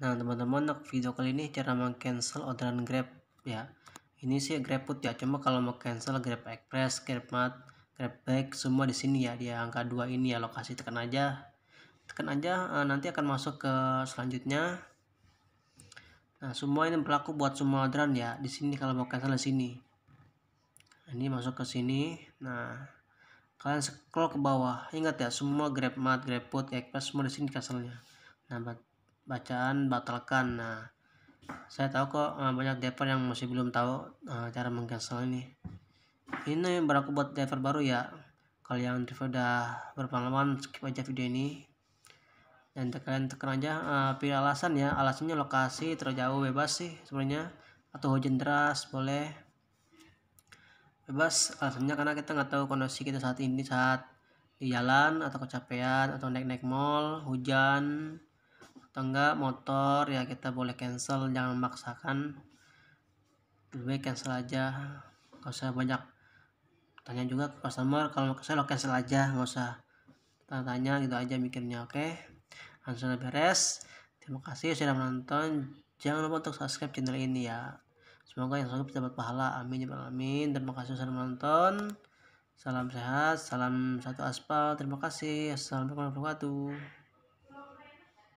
Nah teman-teman video kali ini cara mengcancel orderan Grab ya. Ini sih GrabFood ya. Cuma kalau mau cancel Grab Express, grab grab bike semua di sini ya di angka dua ini ya lokasi tekan aja. Tekan aja eh, nanti akan masuk ke selanjutnya. Nah, semua ini berlaku buat semua orderan ya. Di sini kalau mau cancel di sini. Nah, ini masuk ke sini. Nah, kalian scroll ke bawah. Ingat ya, semua grab GrabMart, GrabFood, express semua di sini cancelnya. Nah, bacaan batalkan nah saya tahu kok eh, banyak driver yang masih belum tahu eh, cara mengcancel ini ini berlaku buat driver baru ya kalian yang driver udah berpengalaman skip aja video ini dan kalian tekan aja uh, pilih alasan ya alasannya lokasi terjauh bebas sih sebenarnya atau hujan deras boleh bebas alasannya karena kita nggak tahu kondisi kita saat ini saat di jalan atau kecapean atau naik-naik mall hujan atau enggak motor ya kita boleh cancel jangan memaksakan lebih cancel aja nggak usah banyak tanya juga ke customer kalau saya lo cancel aja nggak usah tanya-tanya gitu aja mikirnya oke okay? langsung beres terima kasih sudah menonton jangan lupa untuk subscribe channel ini ya semoga yang selalu bisa dapat amin ya amin terima kasih sudah menonton Salam sehat, salam satu aspal. Terima kasih. Assalamualaikum warahmatullahi wabarakatuh.